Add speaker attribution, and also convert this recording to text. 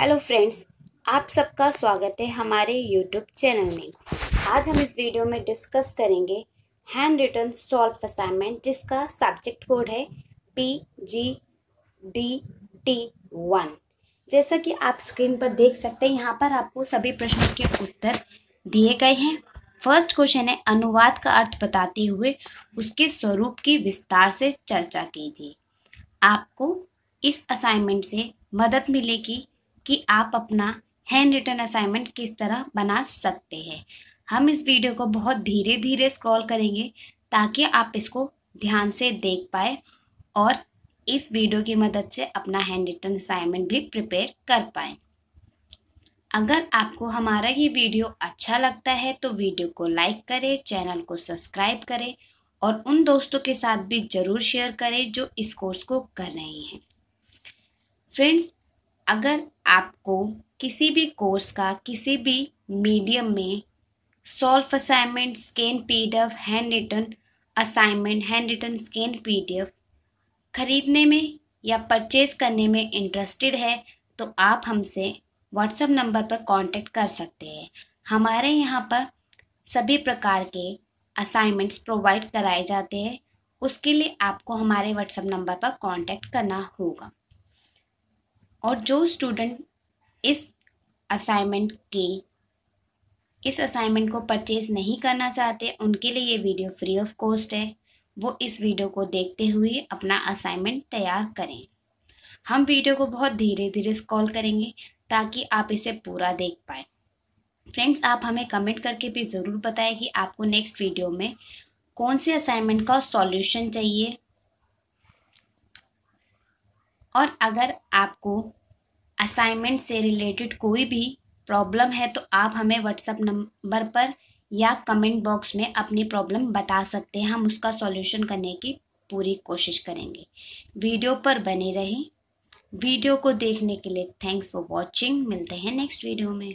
Speaker 1: hello friends आप सबका स्वागत है हमारे यूट्यूब चैनल में आज हम इस वीडियो में डिस्कस करेंगे हैंड रिटर्न सॉल्व असाइनमेंट जिसका सब्जेक्ट कोड है P G D T one जैसा कि आप स्क्रीन पर देख सकते हैं यहाँ पर आपको सभी प्रश्नों के उत्तर दिए गए हैं फर्स्ट क्वेश्चन है अनुवाद का अर्थ बताते हुए उसके स्वरूप की विस्तार से चर्चा कीजिए आपको इस असाइनमेंट से मदद मिलेगी कि आप अपना हैंड रिटर्न असाइनमेंट किस तरह बना सकते हैं हम इस वीडियो को बहुत धीरे धीरे स्क्रॉल करेंगे ताकि आप इसको ध्यान से देख पाए और इस वीडियो की मदद से अपना हैंड रिटर्न असाइनमेंट भी प्रिपेयर कर पाए अगर आपको हमारा ये वीडियो अच्छा लगता है तो वीडियो को लाइक करें चैनल को सब्सक्राइब करें और उन दोस्तों के साथ भी ज़रूर शेयर करें जो इस कोर्स को कर रहे हैं फ्रेंड्स अगर आपको किसी भी कोर्स का किसी भी मीडियम में solved assignment scan PDF handwritten assignment handwritten scan PDF खरीदने में या परचेज करने में इंटरेस्टेड है तो आप हमसे व्हाट्सएप नंबर पर कांटेक्ट कर सकते हैं हमारे यहाँ पर सभी प्रकार के असाइनमेंट्स प्रोवाइड कराए जाते हैं उसके लिए आपको हमारे व्हाट्सएप नंबर पर कांटेक्ट करना होगा और जो स्टूडेंट इस असाइनमेंट के इस असाइनमेंट को परचेज नहीं करना चाहते उनके लिए ये वीडियो फ्री ऑफ कॉस्ट है वो इस वीडियो को देखते हुए अपना असाइनमेंट तैयार करें हम वीडियो को बहुत धीरे धीरे स्कॉल करेंगे ताकि आप इसे पूरा देख पाए फ्रेंड्स आप हमें कमेंट करके भी ज़रूर बताएं कि आपको नेक्स्ट वीडियो में कौन से असाइनमेंट का सॉल्यूशन चाहिए और अगर आपको असाइनमेंट से रिलेटेड कोई भी प्रॉब्लम है तो आप हमें व्हाट्सएप नंबर पर या कमेंट बॉक्स में अपनी प्रॉब्लम बता सकते हैं हम उसका सॉल्यूशन करने की पूरी कोशिश करेंगे वीडियो पर बने रहें वीडियो को देखने के लिए थैंक्स फॉर वॉचिंग मिलते हैं नेक्स्ट वीडियो में